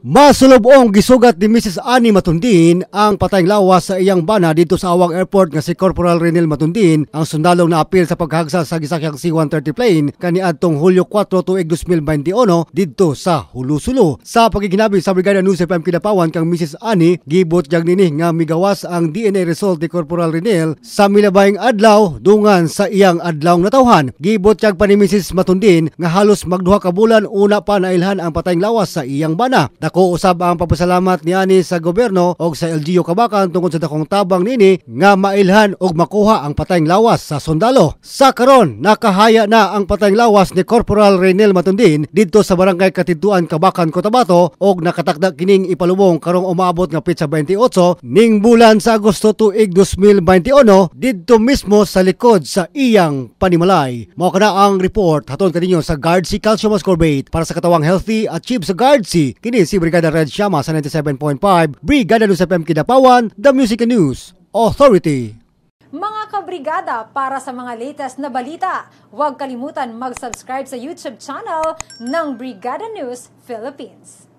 Masulubong gisugat ni Mrs. Ani Matundin ang patayng lawas sa iyang bana dito sa Awang Airport nga si Corporal Renel Matundin ang sundalong naapil sa paghagsa sa gisakyang C-130 plane kaniadtong Hulyo 4 tuig 2021 dito sa Hulusulu. Sa pagiginabi sa Brigada News FM Kidapawan kang Mrs. Ani gibot jag nini nga migawas ang DNA result ni Corporal Renel sa milabayng adlaw dungan sa iyang adlaw natawhan. Gibot jag pa ni Mrs. Matundin nga halos magduha ka bulan una pa nailhan ang patayng lawas sa iyang bana Dako usab ang papasalamat ni ani sa gobyerno og sa LGU Kabakan tungod sa dakong tabang nini nga mailhan og makuha ang patayng lawas sa sundalo. Sa karon nakahaya na ang patayng lawas ni Corporal Reynel Matundin didto sa Barangay Katiduan Kabakan Cotabato og nakatakda kining ipalubong karong umaabot nga petsa 28 ning bulan sa Agosto tuig 2021 didto mismo sa likod sa iyang panimalay. Mao kana ang report haton kaninyo sa Guard C Calcium Ascorbate para sa katawang healthy achieve sa Guard C kini si Brigada Red Shama sa 97.5, Brigada News FM Kidapawan, The Music News Authority. Mga kabrigada, para sa mga latest na balita, huwag kalimutan mag-subscribe sa YouTube channel ng Brigada News Philippines.